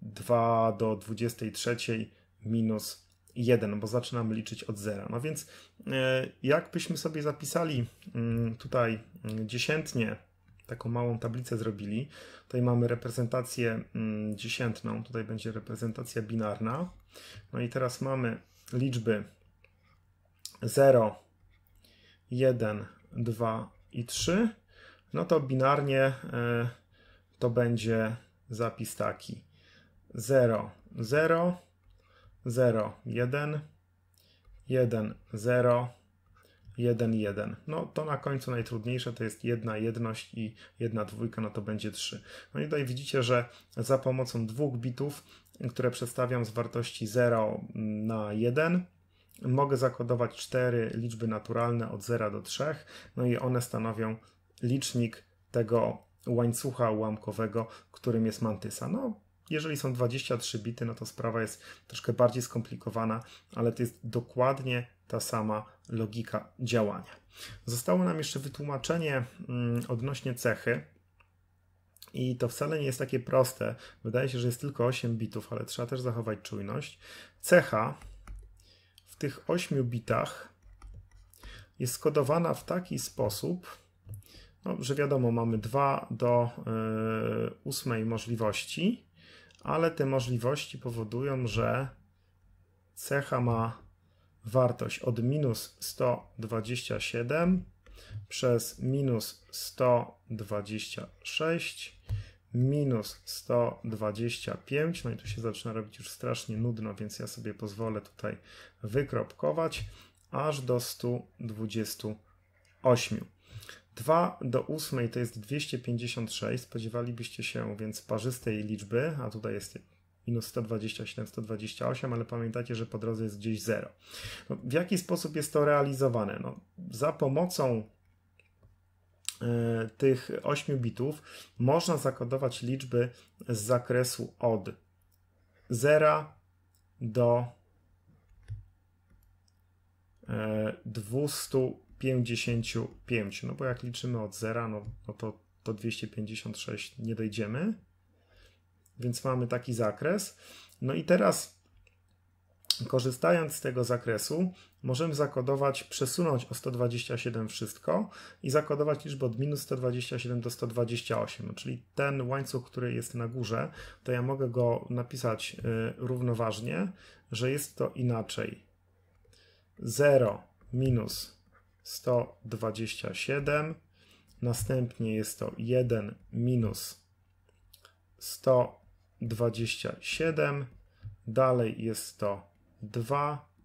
2 e, do 23 minus 1, bo zaczynamy liczyć od zera. No więc jakbyśmy sobie zapisali mm, tutaj mm, dziesiętnie, taką małą tablicę zrobili, tutaj mamy reprezentację mm, dziesiętną, tutaj będzie reprezentacja binarna, no i teraz mamy liczby 0, 1, 2 i 3, no to binarnie e, to będzie zapis taki 0, 0, 0, 1, 1, 0, 1, 1. No to na końcu najtrudniejsze to jest jedna jedność i jedna dwójka, no to będzie 3. No i tutaj widzicie, że za pomocą dwóch bitów, które przedstawiam z wartości 0 na 1, mogę zakodować cztery liczby naturalne od 0 do 3, no i one stanowią licznik tego łańcucha ułamkowego, którym jest mantysa. No, jeżeli są 23 bity, no to sprawa jest troszkę bardziej skomplikowana, ale to jest dokładnie ta sama logika działania. Zostało nam jeszcze wytłumaczenie mm, odnośnie cechy. I to wcale nie jest takie proste. Wydaje się, że jest tylko 8 bitów, ale trzeba też zachować czujność. Cecha w tych 8 bitach jest kodowana w taki sposób, no, że wiadomo, mamy 2 do 8 e, możliwości, ale te możliwości powodują, że cecha ma wartość od minus 127 przez minus 126 minus 125, no i tu się zaczyna robić już strasznie nudno, więc ja sobie pozwolę tutaj wykropkować, aż do 128. 2 do 8 to jest 256, spodziewalibyście się więc parzystej liczby, a tutaj jest minus 127, 128, ale pamiętajcie, że po drodze jest gdzieś 0. No, w jaki sposób jest to realizowane? No, za pomocą Y, tych 8 bitów można zakodować liczby z zakresu od 0 do 255. E, no bo jak liczymy od 0, no, no to, to 256 nie dojdziemy. Więc mamy taki zakres. No i teraz korzystając z tego zakresu, możemy zakodować, przesunąć o 127 wszystko i zakodować liczbę od minus 127 do 128, no, czyli ten łańcuch, który jest na górze, to ja mogę go napisać y, równoważnie, że jest to inaczej. 0 minus 127, następnie jest to 1 minus 127, dalej jest to 2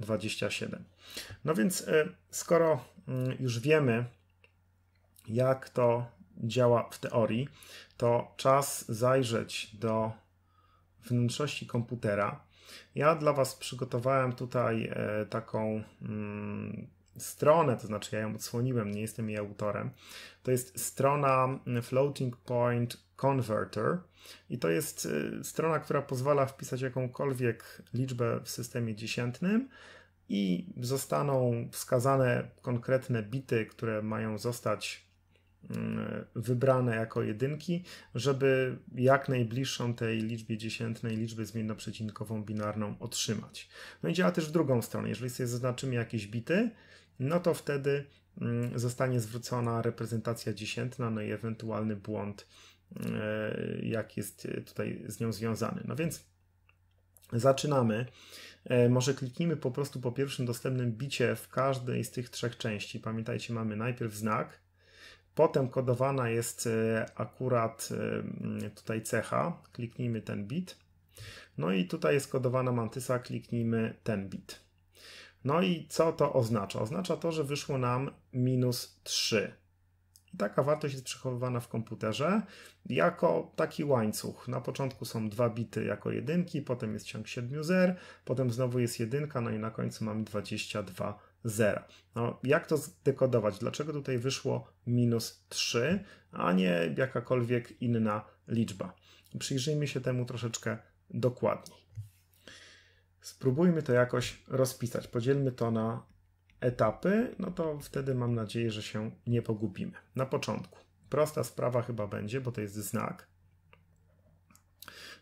27. No więc, e, skoro mm, już wiemy, jak to działa w teorii, to czas zajrzeć do wnętrzności komputera. Ja dla Was przygotowałem tutaj e, taką mm, stronę, to znaczy ja ją odsłoniłem, nie jestem jej autorem. To jest strona Floating Point Converter i to jest y, strona, która pozwala wpisać jakąkolwiek liczbę w systemie dziesiętnym i zostaną wskazane konkretne bity, które mają zostać mm, wybrane jako jedynki, żeby jak najbliższą tej liczbie dziesiętnej liczby zmiennoprzecinkową binarną otrzymać. No i działa też w drugą stronę. Jeżeli sobie zaznaczymy jakieś bity, no to wtedy mm, zostanie zwrócona reprezentacja dziesiętna, no i ewentualny błąd, e, jak jest tutaj z nią związany. No więc zaczynamy. E, może kliknijmy po prostu po pierwszym dostępnym bicie w każdej z tych trzech części. Pamiętajcie, mamy najpierw znak, potem kodowana jest e, akurat mm, tutaj cecha, kliknijmy ten bit. No i tutaj jest kodowana mantysa, kliknijmy ten bit. No i co to oznacza? Oznacza to, że wyszło nam minus 3. I taka wartość jest przechowywana w komputerze jako taki łańcuch. Na początku są dwa bity jako jedynki, potem jest ciąg 7 zer, potem znowu jest jedynka, no i na końcu mamy 22 zera. No, jak to zdekodować? Dlaczego tutaj wyszło minus 3, a nie jakakolwiek inna liczba? Przyjrzyjmy się temu troszeczkę dokładniej. Spróbujmy to jakoś rozpisać. Podzielmy to na etapy, no to wtedy mam nadzieję, że się nie pogubimy. Na początku. Prosta sprawa chyba będzie, bo to jest znak.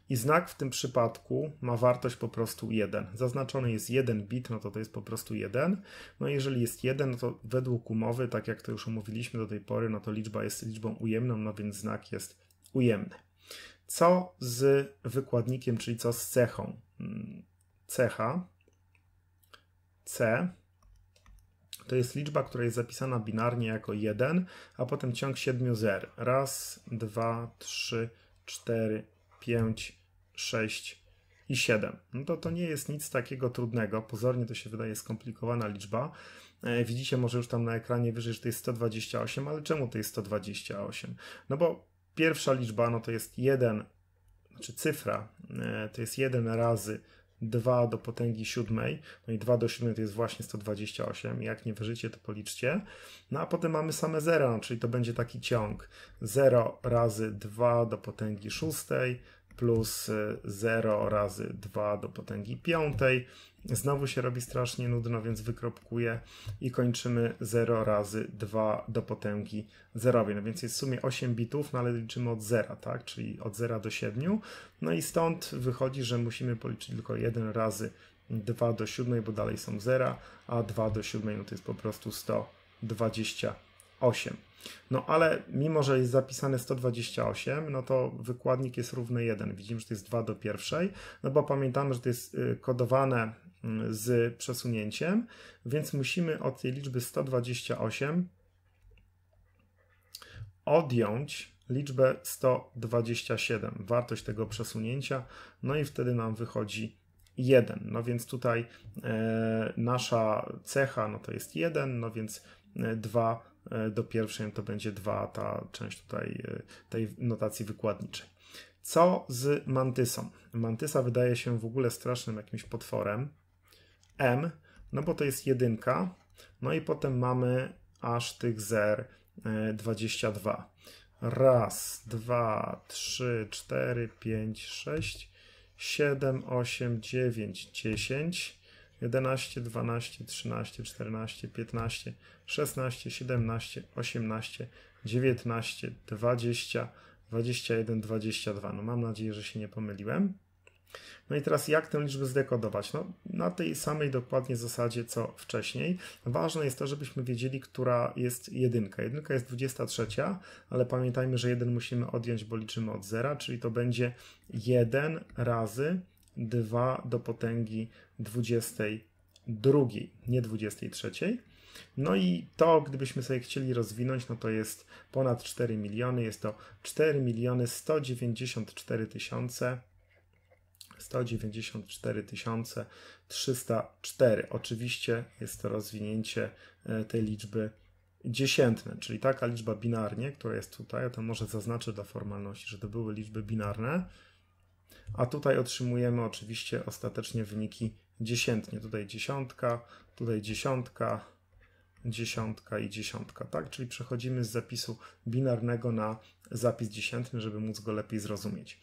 I znak w tym przypadku ma wartość po prostu 1. Zaznaczony jest 1 bit, no to to jest po prostu 1. No jeżeli jest 1, no to według umowy, tak jak to już omówiliśmy do tej pory, no to liczba jest liczbą ujemną, no więc znak jest ujemny. Co z wykładnikiem, czyli co z cechą? Hmm cecha C to jest liczba, która jest zapisana binarnie jako 1, a potem ciąg 7 zer. Raz, dwa, trzy, cztery, pięć, sześć i 7. No to, to nie jest nic takiego trudnego. Pozornie to się wydaje skomplikowana liczba. E, widzicie może już tam na ekranie wyżej, że to jest 128, ale czemu to jest 128? No bo pierwsza liczba no to jest 1, znaczy cyfra, e, to jest 1 razy 2 do potęgi 7, no i 2 do 7 to jest właśnie 128, jak nie wyżycie, to policzcie. No a potem mamy same 0, no, czyli to będzie taki ciąg 0 razy 2 do potęgi 6 plus 0 e, razy 2 do potęgi 5 Znowu się robi strasznie nudno, więc wykropkuję i kończymy 0 razy 2 do potęgi zerowej. No więc jest w sumie 8 bitów, no ale liczymy od 0, tak? Czyli od 0 do 7. No i stąd wychodzi, że musimy policzyć tylko 1 razy 2 do 7, bo dalej są 0, a 2 do 7 no to jest po prostu 128. No ale mimo, że jest zapisane 128, no to wykładnik jest równy 1. Widzimy, że to jest 2 do pierwszej, no bo pamiętamy, że to jest y, kodowane z przesunięciem, więc musimy od tej liczby 128 odjąć liczbę 127, wartość tego przesunięcia, no i wtedy nam wychodzi 1. No więc tutaj e, nasza cecha no to jest 1, no więc 2 e, e, do pierwszej to będzie 2, ta część tutaj e, tej notacji wykładniczej. Co z mantysą? Mantysa wydaje się w ogóle strasznym jakimś potworem m, no bo to jest jedynka, no i potem mamy aż tych zer 22. E, Raz, dwa, trzy, cztery, pięć, sześć, siedem, osiem, dziewięć, dziesięć, jedenaście, dwanaście, trzynaście, czternaście, piętnaście, szesnaście, siedemnaście, osiemnaście, dziewiętnaście, dwadzieścia, dwadzieścia jeden, dwadzieścia dwa. No mam nadzieję, że się nie pomyliłem. No i teraz jak tę liczbę zdekodować? No, na tej samej dokładnie zasadzie co wcześniej. Ważne jest to, żebyśmy wiedzieli, która jest jedynka. Jedynka jest 23, ale pamiętajmy, że 1 musimy odjąć, bo liczymy od zera, czyli to będzie 1 razy 2 do potęgi 22, nie 23. No i to, gdybyśmy sobie chcieli rozwinąć, no to jest ponad 4 miliony, jest to 4 miliony 194 tysiące 194 304. Oczywiście jest to rozwinięcie e, tej liczby dziesiętne, czyli taka liczba binarnie, która jest tutaj, ja to może zaznaczę dla formalności, że to były liczby binarne, a tutaj otrzymujemy oczywiście ostatecznie wyniki dziesiętnie. Tutaj dziesiątka, tutaj dziesiątka, dziesiątka i dziesiątka, tak? Czyli przechodzimy z zapisu binarnego na zapis dziesiętny, żeby móc go lepiej zrozumieć.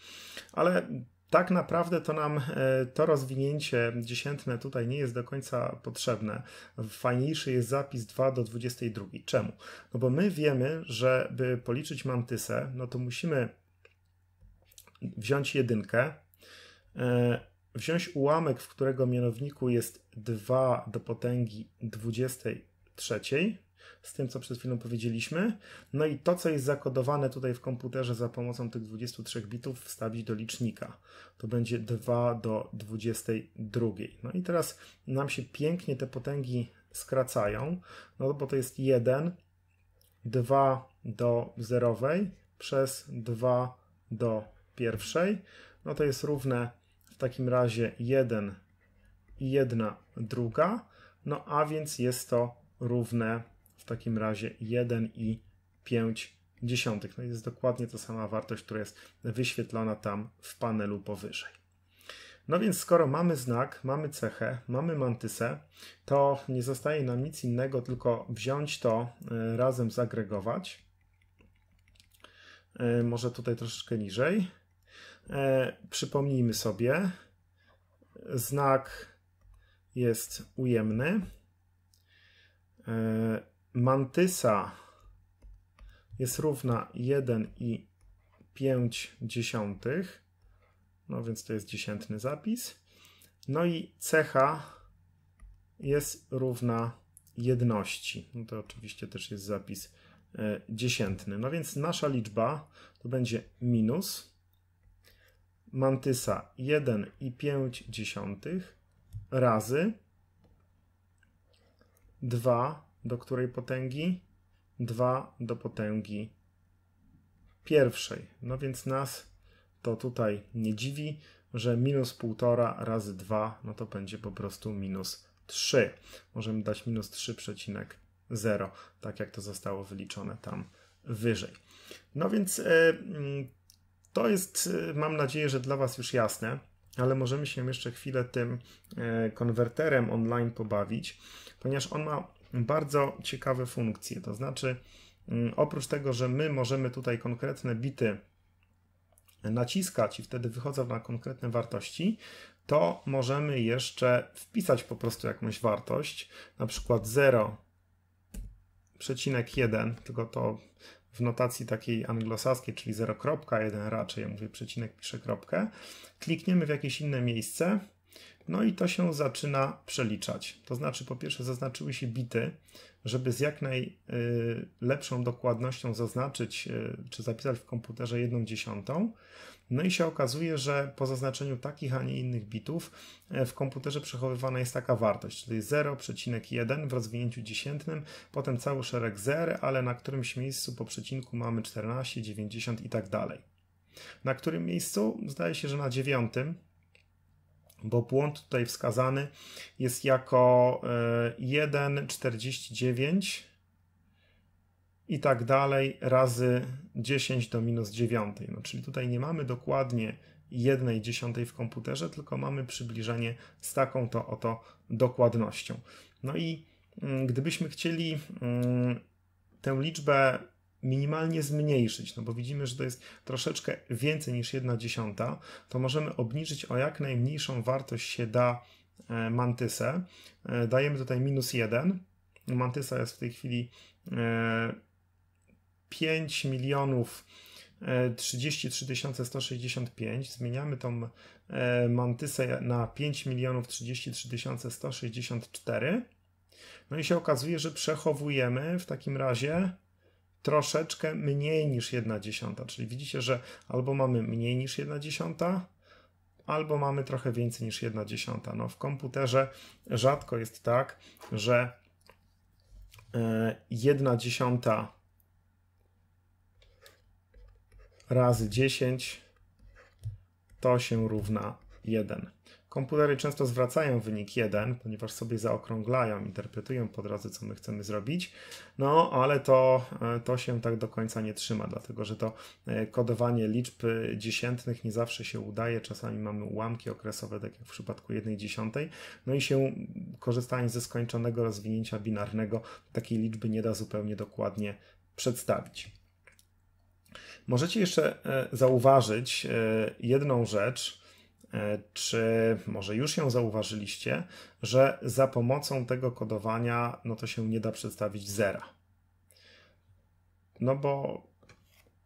Ale tak naprawdę to nam e, to rozwinięcie dziesiętne tutaj nie jest do końca potrzebne. Fajniejszy jest zapis 2 do 22. Czemu? No bo my wiemy, że by policzyć mantysę, no to musimy wziąć jedynkę, e, wziąć ułamek, w którego mianowniku jest 2 do potęgi 23 z tym, co przed chwilą powiedzieliśmy. No i to, co jest zakodowane tutaj w komputerze za pomocą tych 23 bitów, wstawić do licznika. To będzie 2 do 22. No i teraz nam się pięknie te potęgi skracają, no bo to jest 1, 2 do 0 przez 2 do 1. No to jest równe w takim razie 1 i 1 druga. No a więc jest to równe takim razie 1 i 5 dziesiątych. No jest dokładnie ta sama wartość, która jest wyświetlona tam w panelu powyżej. No więc skoro mamy znak, mamy cechę, mamy mantysę, to nie zostaje nam nic innego, tylko wziąć to e, razem, zagregować. E, może tutaj troszeczkę niżej. E, przypomnijmy sobie, znak jest ujemny mantysa jest równa 1,5, i dziesiątych, no więc to jest dziesiętny zapis. No i cecha jest równa jedności. No to oczywiście też jest zapis e, dziesiętny. No więc nasza liczba to będzie minus mantysa 1,5 i dziesiątych razy 2 do której potęgi? 2 do potęgi pierwszej. No więc nas to tutaj nie dziwi, że minus 1,5 razy 2 no to będzie po prostu minus 3. Możemy dać minus 3,0, tak jak to zostało wyliczone tam wyżej. No więc e, mm, to jest, e, mam nadzieję, że dla Was już jasne, ale możemy się jeszcze chwilę tym e, konwerterem online pobawić, ponieważ on ma bardzo ciekawe funkcje. To znaczy, mm, oprócz tego, że my możemy tutaj konkretne bity naciskać i wtedy wychodzą na konkretne wartości, to możemy jeszcze wpisać po prostu jakąś wartość, na przykład 0,1, tylko to w notacji takiej anglosaskiej, czyli 0,1 raczej, ja mówię przecinek, piszę kropkę, klikniemy w jakieś inne miejsce, no i to się zaczyna przeliczać. To znaczy, po pierwsze, zaznaczyły się bity, żeby z jak najlepszą y, dokładnością zaznaczyć y, czy zapisać w komputerze jedną dziesiątą. No i się okazuje, że po zaznaczeniu takich, a nie innych bitów e, w komputerze przechowywana jest taka wartość, czyli 0,1 w rozwinięciu dziesiętnym, potem cały szereg 0, ale na którymś miejscu po przecinku mamy 14, 90 i tak dalej. Na którym miejscu? Zdaje się, że na dziewiątym, bo błąd tutaj wskazany jest jako 1,49 e, i tak dalej razy 10 do minus 9. No, czyli tutaj nie mamy dokładnie jednej dziesiątej w komputerze, tylko mamy przybliżenie z taką to oto dokładnością. No i mm, gdybyśmy chcieli mm, tę liczbę minimalnie zmniejszyć, no bo widzimy, że to jest troszeczkę więcej niż 1 dziesiąta, to możemy obniżyć o jak najmniejszą wartość się da e, mantysę. E, dajemy tutaj minus 1. Mantysa jest w tej chwili 5 e, milionów 33 165. Zmieniamy tą mantysę na 5 milionów 33 164. No i się okazuje, że przechowujemy w takim razie troszeczkę mniej niż 1 dziesiąta. Czyli widzicie, że albo mamy mniej niż 1 dziesiąta, albo mamy trochę więcej niż 1 dziesiąta. No, w komputerze rzadko jest tak, że 1 e, dziesiąta razy 10 to się równa 1. Komputery często zwracają wynik 1, ponieważ sobie zaokrąglają, interpretują po drodze, co my chcemy zrobić, no ale to, e, to się tak do końca nie trzyma, dlatego że to e, kodowanie liczb dziesiętnych nie zawsze się udaje, czasami mamy ułamki okresowe, tak jak w przypadku jednej dziesiątej, no i się korzystając ze skończonego rozwinięcia binarnego takiej liczby nie da zupełnie dokładnie przedstawić. Możecie jeszcze e, zauważyć jedną rzecz, E, czy może już ją zauważyliście, że za pomocą tego kodowania no to się nie da przedstawić zera. No bo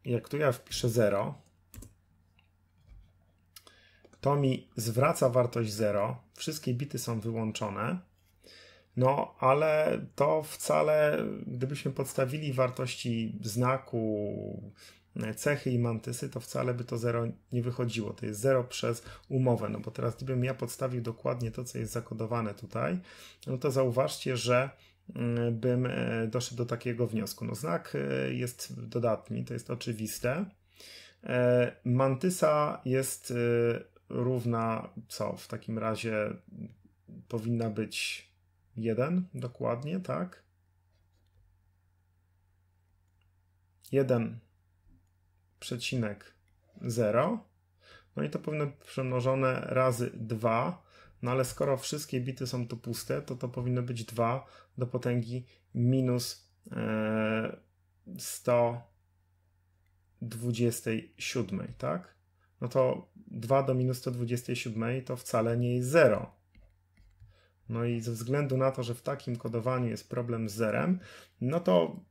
jak tu ja wpiszę 0, to mi zwraca wartość 0, wszystkie bity są wyłączone, no ale to wcale, gdybyśmy podstawili wartości znaku, E, cechy i mantysy, to wcale by to zero nie wychodziło. To jest zero przez umowę, no bo teraz gdybym ja podstawił dokładnie to, co jest zakodowane tutaj, no to zauważcie, że e, bym e, doszedł do takiego wniosku. No znak jest dodatni, to jest oczywiste. Mantysa jest równa co? W takim razie powinna być 1 dokładnie, tak? 1 0,0. No i to powinno być przemnożone razy 2, no ale skoro wszystkie bity są tu puste, to to powinno być 2 do potęgi minus 127, e, tak? No to 2 do minus 127 to wcale nie jest 0. No i ze względu na to, że w takim kodowaniu jest problem z zerem, no to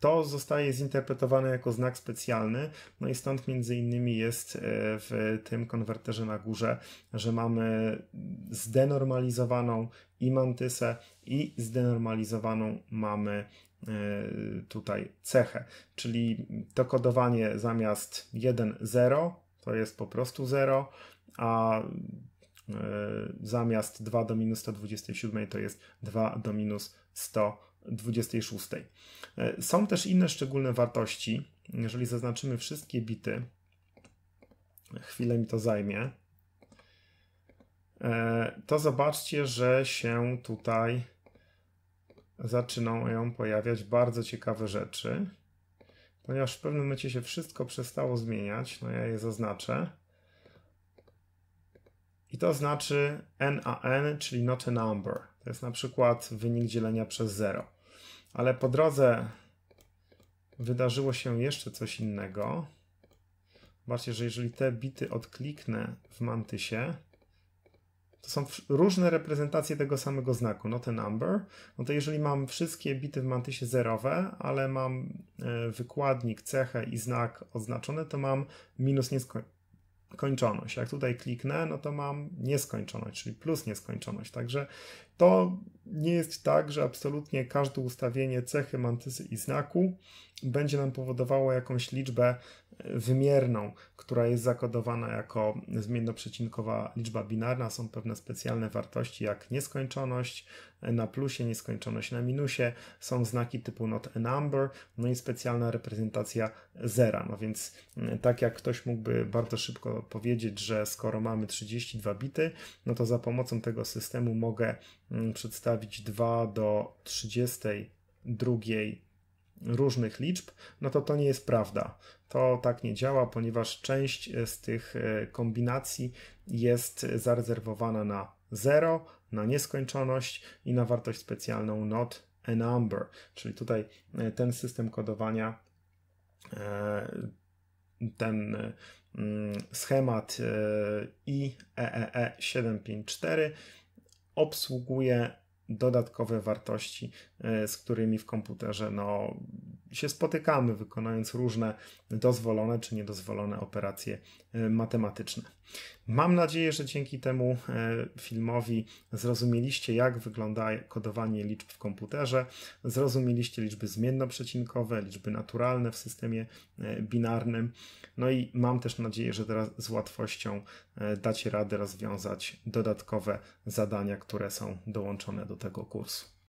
to zostaje zinterpretowane jako znak specjalny, no i stąd między innymi jest e, w tym konwerterze na górze, że mamy zdenormalizowaną imantysę i zdenormalizowaną mamy e, tutaj cechę, czyli to kodowanie zamiast 1,0 to jest po prostu 0, a e, zamiast 2 do minus 127 to jest 2 do minus 100. 26. E, są też inne szczególne wartości. Jeżeli zaznaczymy wszystkie bity, chwilę mi to zajmie, e, to zobaczcie, że się tutaj zaczynają pojawiać bardzo ciekawe rzeczy, ponieważ w pewnym momencie się wszystko przestało zmieniać. No ja je zaznaczę. I to znaczy NAN, czyli not a number. To jest na przykład wynik dzielenia przez 0. Ale po drodze wydarzyło się jeszcze coś innego. Zobaczcie, że jeżeli te bity odkliknę w mantysie, to są różne reprezentacje tego samego znaku, not a number, no to jeżeli mam wszystkie bity w mantysie zerowe, ale mam e, wykładnik, cechę i znak oznaczone, to mam minus nieskończony kończoność. Jak tutaj kliknę, no to mam nieskończoność, czyli plus nieskończoność. Także to nie jest tak, że absolutnie każde ustawienie cechy, mantysy i znaku będzie nam powodowało jakąś liczbę wymierną, która jest zakodowana jako zmiennoprzecinkowa liczba binarna. Są pewne specjalne wartości jak nieskończoność na plusie, nieskończoność na minusie. Są znaki typu not a number, no i specjalna reprezentacja zera. No więc mm, tak jak ktoś mógłby bardzo szybko powiedzieć, że skoro mamy 32 bity, no to za pomocą tego systemu mogę mm, przedstawić 2 do 32 różnych liczb, no to to nie jest prawda. To tak nie działa, ponieważ część e, z tych e, kombinacji jest zarezerwowana na 0, na nieskończoność i na wartość specjalną not a number. Czyli tutaj e, ten system kodowania, ten mm, schemat IEEE 754 obsługuje dodatkowe wartości, e, z którymi w komputerze no, się spotykamy, wykonując różne dozwolone czy niedozwolone operacje e, matematyczne. Mam nadzieję, że dzięki temu e, filmowi zrozumieliście, jak wygląda kodowanie liczb w komputerze, zrozumieliście liczby zmiennoprzecinkowe, liczby naturalne w systemie e, binarnym. No i mam też nadzieję, że teraz z łatwością dacie radę rozwiązać dodatkowe zadania, które są dołączone do tego kursu.